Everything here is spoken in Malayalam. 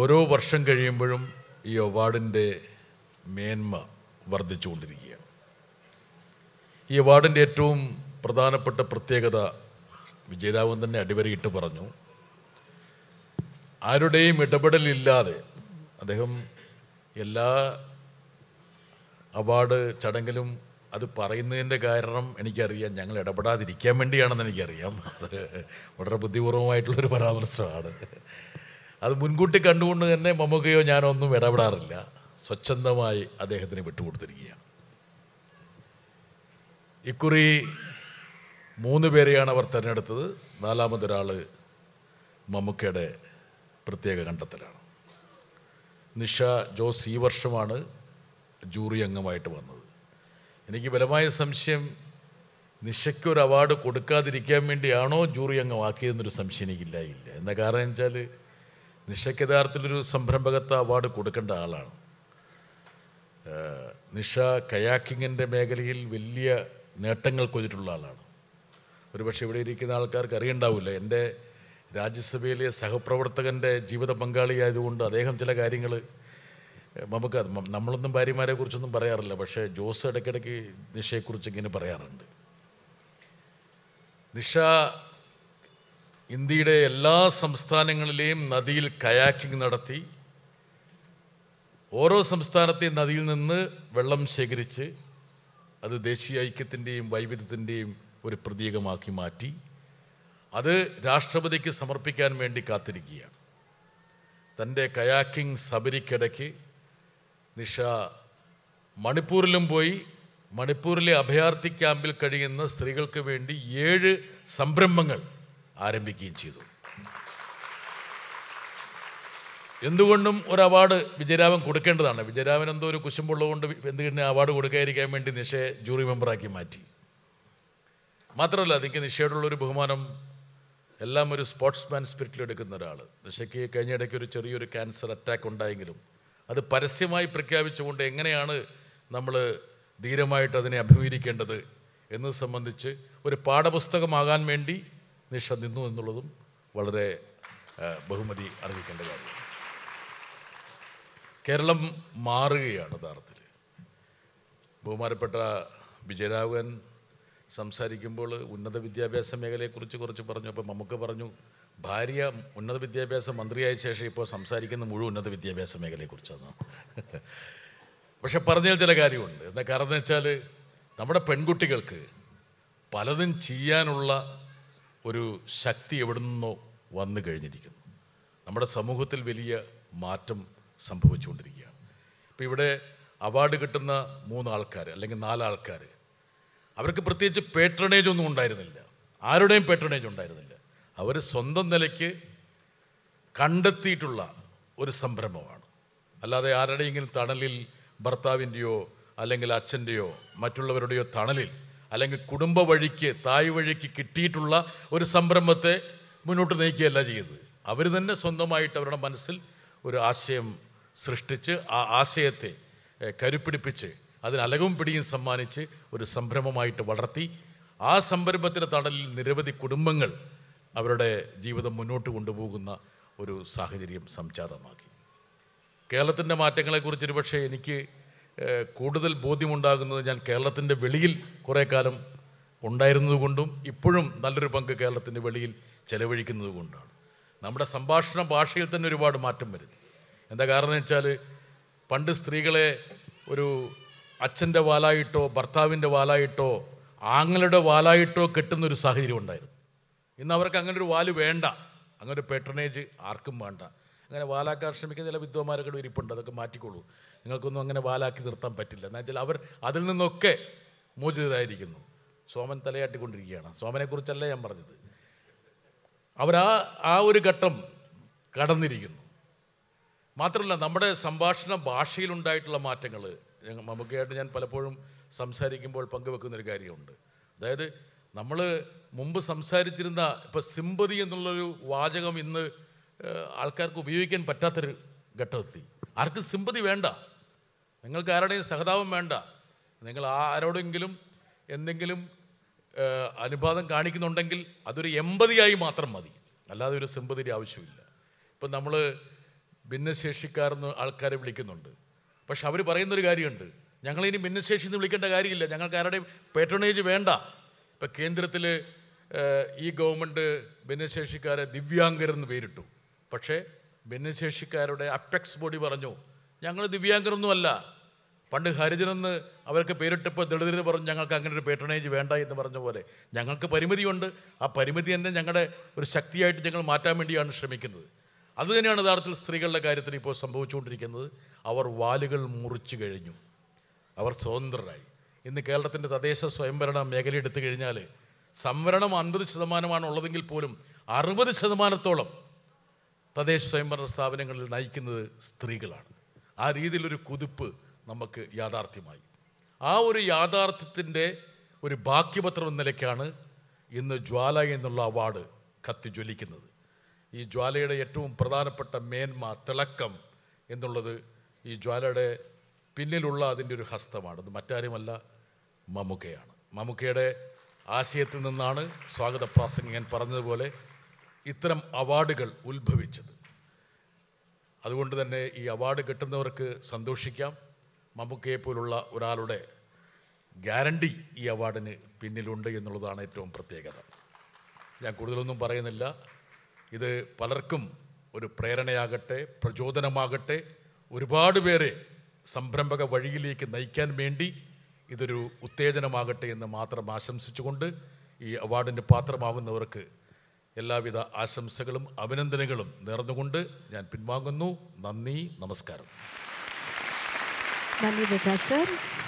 ഓരോ വർഷം കഴിയുമ്പോഴും ഈ അവാർഡിൻ്റെ മേന്മ വർദ്ധിച്ചുകൊണ്ടിരിക്കുകയാണ് ഈ അവാർഡിൻ്റെ ഏറ്റവും പ്രധാനപ്പെട്ട പ്രത്യേകത വിജയരാഘവൻ തന്നെ അടിവരയിട്ട് പറഞ്ഞു ആരുടെയും ഇടപെടലില്ലാതെ അദ്ദേഹം എല്ലാ അവാർഡ് ചടങ്ങിലും അത് പറയുന്നതിൻ്റെ കാരണം എനിക്കറിയാം ഞങ്ങൾ ഇടപെടാതിരിക്കാൻ വേണ്ടിയാണെന്ന് എനിക്കറിയാം അത് വളരെ ബുദ്ധിപൂർവമായിട്ടുള്ളൊരു പരാമർശമാണ് അത് മുൻകൂട്ടി കണ്ടുകൊണ്ട് തന്നെ മമ്മൂക്കയോ ഞാനോ ഒന്നും ഇടപെടാറില്ല സ്വച്ഛന്തമായി അദ്ദേഹത്തിന് വിട്ടുകൊടുത്തിരിക്കുകയാണ് ഇക്കുറി മൂന്ന് പേരെയാണ് അവർ തിരഞ്ഞെടുത്തത് നാലാമതൊരാൾ മമ്മൂക്കയുടെ പ്രത്യേക കണ്ടെത്തലാണ് നിഷ ജോസ് ഈ വർഷമാണ് ജൂറി അംഗമായിട്ട് വന്നത് എനിക്ക് ബലമായ സംശയം നിഷയ്ക്ക് ഒരു അവാർഡ് കൊടുക്കാതിരിക്കാൻ വേണ്ടിയാണോ ജൂറി അംഗമാക്കിയതെന്നൊരു സംശയം എനിക്കില്ല ഇല്ല എന്താ കാരണം വെച്ചാൽ നിഷയ്ക്ക് ഒരു സംരംഭകത്വ അവാർഡ് കൊടുക്കേണ്ട ആളാണ് നിഷ കയാക്കിങ്ങിൻ്റെ മേഖലയിൽ വലിയ നേട്ടങ്ങൾ കൊയ്തിട്ടുള്ള ആളാണ് ഒരുപക്ഷെ ഇവിടെ ഇരിക്കുന്ന ആൾക്കാർക്ക് അറിയണ്ടാവില്ല എൻ്റെ രാജ്യസഭയിലെ സഹപ്രവർത്തകൻ്റെ ജീവിത പങ്കാളിയായതുകൊണ്ട് അദ്ദേഹം ചില കാര്യങ്ങൾ നമുക്ക് നമ്മളൊന്നും ഭാര്യമാരെ കുറിച്ചൊന്നും പറയാറില്ല പക്ഷേ ജോസ് ഇടയ്ക്കിടയ്ക്ക് നിഷയെക്കുറിച്ച് ഇങ്ങനെ പറയാറുണ്ട് നിഷ ഇന്ത്യയുടെ എല്ലാ സംസ്ഥാനങ്ങളിലെയും നദിയിൽ കയാക്കിംഗ് നടത്തി ഓരോ സംസ്ഥാനത്തെയും നദിയിൽ നിന്ന് വെള്ളം ശേഖരിച്ച് അത് ദേശീയ ഐക്യത്തിൻ്റെയും വൈവിധ്യത്തിൻ്റെയും ഒരു പ്രതീകമാക്കി മാറ്റി അത് രാഷ്ട്രപതിക്ക് സമർപ്പിക്കാൻ വേണ്ടി കാത്തിരിക്കുകയാണ് തൻ്റെ കയാക്കിംഗ് സബരിക്കിടയ്ക്ക് നിഷ മണിപ്പൂരിലും പോയി മണിപ്പൂരിലെ അഭയാർത്ഥി ക്യാമ്പിൽ കഴിയുന്ന സ്ത്രീകൾക്ക് വേണ്ടി ഏഴ് സംരംഭങ്ങൾ ആരംഭിക്കുകയും ചെയ്തു എന്തുകൊണ്ടും ഒരു അവാർഡ് വിജയരാമൻ കൊടുക്കേണ്ടതാണ് വിജയരാമൻ എന്തോ ഒരു കുശുമ്പുള്ളതുകൊണ്ട് എന്തുകൊണ്ട് അവാർഡ് കൊടുക്കാതിരിക്കാൻ വേണ്ടി നിഷയെ ജൂറി മെമ്പറാക്കി മാറ്റി മാത്രമല്ല അതിക്ക് നിഷയോടുള്ളൊരു ബഹുമാനം എല്ലാം ഒരു സ്പോർട്സ്മാൻ സ്പിരിറ്റിൽ എടുക്കുന്ന ഒരാൾ നിഷയ്ക്ക് കഴിഞ്ഞ ഇടയ്ക്ക് ഒരു ചെറിയൊരു ക്യാൻസർ അറ്റാക്ക് ഉണ്ടായെങ്കിലും അത് പരസ്യമായി പ്രഖ്യാപിച്ചുകൊണ്ട് എങ്ങനെയാണ് നമ്മൾ ധീരമായിട്ട് അതിനെ അഭിമുഖീകരിക്കേണ്ടത് എന്നത് സംബന്ധിച്ച് ഒരു പാഠപുസ്തകമാകാൻ വേണ്ടി നിഷ നിന്നു എന്നുള്ളതും വളരെ ബഹുമതി അറിയിക്കേണ്ട കാര്യമാണ് കേരളം മാറുകയാണ് യഥാർത്ഥത്തിൽ ബഹുമാനപ്പെട്ട വിജയരാഘവൻ സംസാരിക്കുമ്പോൾ ഉന്നത വിദ്യാഭ്യാസ മേഖലയെക്കുറിച്ച് കുറച്ച് പറഞ്ഞു അപ്പോൾ നമുക്ക് പറഞ്ഞു ഭാര്യ ഉന്നത വിദ്യാഭ്യാസ മന്ത്രിയായ ശേഷം ഇപ്പോൾ സംസാരിക്കുന്ന മുഴുവൻ ഉന്നത വിദ്യാഭ്യാസ മേഖലയെക്കുറിച്ചാണ് പക്ഷെ പറഞ്ഞാൽ ചില കാര്യമുണ്ട് എന്താ കാരണം എന്ന് വെച്ചാൽ നമ്മുടെ പെൺകുട്ടികൾക്ക് പലതും ചെയ്യാനുള്ള ഒരു ശക്തി എവിടെ നിന്നോ വന്നു കഴിഞ്ഞിരിക്കുന്നു നമ്മുടെ സമൂഹത്തിൽ വലിയ മാറ്റം സംഭവിച്ചുകൊണ്ടിരിക്കുകയാണ് ഇപ്പോൾ ഇവിടെ അവാർഡ് കിട്ടുന്ന മൂന്നാൾക്കാർ അല്ലെങ്കിൽ നാലാൾക്കാർ അവർക്ക് പ്രത്യേകിച്ച് പേട്രണേജ് ഒന്നും ഉണ്ടായിരുന്നില്ല ആരുടെയും പേട്രണേജ് ഉണ്ടായിരുന്നില്ല അവർ സ്വന്തം നിലയ്ക്ക് കണ്ടെത്തിയിട്ടുള്ള ഒരു സംരംഭമാണ് അല്ലാതെ ആരുടെയെങ്കിലും തണലിൽ ഭർത്താവിൻ്റെയോ അല്ലെങ്കിൽ അച്ഛൻ്റെയോ മറ്റുള്ളവരുടെയോ തണലിൽ അല്ലെങ്കിൽ കുടുംബ വഴിക്ക് തായ് വഴിക്ക് കിട്ടിയിട്ടുള്ള ഒരു സംരംഭത്തെ മുന്നോട്ട് നയിക്കുകയല്ല ചെയ്തത് അവർ തന്നെ സ്വന്തമായിട്ട് അവരുടെ മനസ്സിൽ ഒരു ആശയം സൃഷ്ടിച്ച് ആ ആശയത്തെ കരുപ്പിടിപ്പിച്ച് അതിന് പിടിയും സമ്മാനിച്ച് ഒരു സംരംഭമായിട്ട് വളർത്തി ആ സംരംഭത്തിൻ്റെ തടലിൽ നിരവധി കുടുംബങ്ങൾ അവരുടെ ജീവിതം മുന്നോട്ട് കൊണ്ടുപോകുന്ന ഒരു സാഹചര്യം സംജാതമാക്കി കേരളത്തിൻ്റെ മാറ്റങ്ങളെക്കുറിച്ച് ഒരുപക്ഷെ എനിക്ക് കൂടുതൽ ബോധ്യമുണ്ടാകുന്നത് ഞാൻ കേരളത്തിൻ്റെ വെളിയിൽ കുറേ കാലം ഉണ്ടായിരുന്നതുകൊണ്ടും ഇപ്പോഴും നല്ലൊരു പങ്ക് കേരളത്തിൻ്റെ വെളിയിൽ ചെലവഴിക്കുന്നത് കൊണ്ടാണ് നമ്മുടെ സംഭാഷണ ഭാഷയിൽ തന്നെ ഒരുപാട് മാറ്റം വരുന്നു എന്താ കാരണം എന്ന് വെച്ചാൽ പണ്ട് സ്ത്രീകളെ ഒരു അച്ഛൻ്റെ വാലായിട്ടോ ഭർത്താവിൻ്റെ വാലായിട്ടോ ആങ്ങളുടെ വാലായിട്ടോ കെട്ടുന്ന ഒരു സാഹചര്യം ഉണ്ടായിരുന്നു ഇന്ന് അവർക്ക് അങ്ങനെ ഒരു വാല് വേണ്ട അങ്ങനെ ഒരു പേട്രണേജ് ആർക്കും വേണ്ട അങ്ങനെ വാലാക്കാർ ശ്രമിക്കുന്ന ചില വിദ്വാന്മാരൊക്കെ ഇരിപ്പുണ്ട് അതൊക്കെ മാറ്റിക്കൊള്ളൂ നിങ്ങൾക്കൊന്നും അങ്ങനെ വാലാക്കി നിർത്താൻ പറ്റില്ല എന്ന് വെച്ചാൽ അവർ അതിൽ നിന്നൊക്കെ മോചിതരായിരിക്കുന്നു സോമൻ തലയാട്ടിക്കൊണ്ടിരിക്കുകയാണ് സോമനെക്കുറിച്ചല്ല ഞാൻ പറഞ്ഞത് അവരാ ആ ഒരു ഘട്ടം കടന്നിരിക്കുന്നു മാത്രമല്ല നമ്മുടെ സംഭാഷണ ഭാഷയിലുണ്ടായിട്ടുള്ള മാറ്റങ്ങൾ നമുക്കായിട്ട് ഞാൻ പലപ്പോഴും സംസാരിക്കുമ്പോൾ പങ്കുവെക്കുന്നൊരു കാര്യമുണ്ട് അതായത് നമ്മൾ മുമ്പ് സംസാരിച്ചിരുന്ന ഇപ്പോൾ സിമ്പതി എന്നുള്ളൊരു വാചകം ഇന്ന് ആൾക്കാർക്ക് ഉപയോഗിക്കാൻ പറ്റാത്തൊരു ഘട്ടത്തിൽ ആർക്കും സിമ്പതി വേണ്ട നിങ്ങൾക്ക് ആരുടെയും സഹതാപം വേണ്ട നിങ്ങൾ ആരോടെങ്കിലും എന്തെങ്കിലും അനുപാതം കാണിക്കുന്നുണ്ടെങ്കിൽ അതൊരു എമ്പതിയായി മാത്രം മതി അല്ലാതെ ഒരു സിമ്പതിയുടെ ആവശ്യമില്ല ഇപ്പം നമ്മൾ ഭിന്നശേഷിക്കാരെന്ന് ആൾക്കാരെ വിളിക്കുന്നുണ്ട് പക്ഷെ അവർ പറയുന്നൊരു കാര്യമുണ്ട് ഞങ്ങളിനി ഭിന്നശേഷി എന്ന് വിളിക്കേണ്ട കാര്യമില്ല ഞങ്ങൾക്ക് ആരുടെയും പേട്രണേജ് വേണ്ട ഇപ്പം കേന്ദ്രത്തിൽ ഈ ഗവൺമെൻറ് ഭിന്നശേഷിക്കാരെ ദിവ്യാംഗരെന്ന് പേരിട്ടു പക്ഷേ ഭിന്നശേഷിക്കാരുടെ അപ്പെക്സ് ബോഡി പറഞ്ഞു ഞങ്ങൾ ദിവ്യാംഗരൊന്നുമല്ല പണ്ട് ഹരിജനെന്ന് അവർക്ക് പേരിട്ടപ്പോൾ ദളിതരെന്ന് പറഞ്ഞ് ഞങ്ങൾക്ക് അങ്ങനെ ഒരു പേട്ടണേജ് വേണ്ട എന്ന് പറഞ്ഞ പോലെ ഞങ്ങൾക്ക് പരിമിതിയുണ്ട് ആ പരിമിതി തന്നെ ഞങ്ങളുടെ ഒരു ശക്തിയായിട്ട് ഞങ്ങൾ മാറ്റാൻ വേണ്ടിയാണ് ശ്രമിക്കുന്നത് അതുതന്നെയാണ് തന്നെയാണ് യഥാർത്ഥത്തിൽ സ്ത്രീകളുടെ കാര്യത്തിൽ ഇപ്പോൾ സംഭവിച്ചുകൊണ്ടിരിക്കുന്നത് അവർ വാലുകൾ മുറിച്ചു കഴിഞ്ഞു അവർ സ്വതന്ത്രരായി ഇന്ന് കേരളത്തിൻ്റെ തദ്ദേശ സ്വയംഭരണ മേഖല എടുത്തു കഴിഞ്ഞാൽ സംവരണം അൻപത് ശതമാനമാണ് ഉള്ളതെങ്കിൽ പോലും അറുപത് ശതമാനത്തോളം തദ്ദേശ സ്വയംഭരണ സ്ഥാപനങ്ങളിൽ നയിക്കുന്നത് സ്ത്രീകളാണ് ആ രീതിയിലൊരു കുതിപ്പ് നമുക്ക് യാഥാർത്ഥ്യമായി ആ ഒരു യാഥാർത്ഥ്യത്തിൻ്റെ ഒരു ബാക്കിപത്രം എന്ന നിലയ്ക്കാണ് ഇന്ന് ജ്വാല എന്നുള്ള അവാർഡ് കത്തി ജ്വലിക്കുന്നത് ഈ ജ്വാലയുടെ ഏറ്റവും പ്രധാനപ്പെട്ട മേന്മ തിളക്കം എന്നുള്ളത് ഈ ജ്വാലയുടെ പിന്നിലുള്ള അതിൻ്റെ ഒരു ഹസ്തമാണ് അത് മറ്റാരുമല്ല മമുക്കയാണ് മമുക്കയുടെ ആശയത്തിൽ നിന്നാണ് സ്വാഗത ഞാൻ പറഞ്ഞതുപോലെ ഇത്തരം അവാർഡുകൾ ഉത്ഭവിച്ചത് അതുകൊണ്ട് തന്നെ ഈ അവാർഡ് കിട്ടുന്നവർക്ക് സന്തോഷിക്കാം മമ്മൂക്കയെ പോലുള്ള ഒരാളുടെ ഗ്യാരണ്ടി ഈ അവാർഡിന് പിന്നിലുണ്ട് എന്നുള്ളതാണ് ഏറ്റവും പ്രത്യേകത ഞാൻ കൂടുതലൊന്നും പറയുന്നില്ല ഇത് പലർക്കും ഒരു പ്രേരണയാകട്ടെ പ്രചോദനമാകട്ടെ ഒരുപാട് പേരെ സംരംഭക വഴിയിലേക്ക് നയിക്കാൻ വേണ്ടി ഇതൊരു ഉത്തേജനമാകട്ടെ എന്ന് മാത്രം ആശംസിച്ചുകൊണ്ട് ഈ അവാർഡിൻ്റെ പാത്രമാകുന്നവർക്ക് എല്ലാവിധ ആശംസകളും അഭിനന്ദനങ്ങളും നേർന്നുകൊണ്ട് ഞാൻ പിൻവാങ്ങുന്നു നന്ദി നമസ്കാരം നന്ദി സർ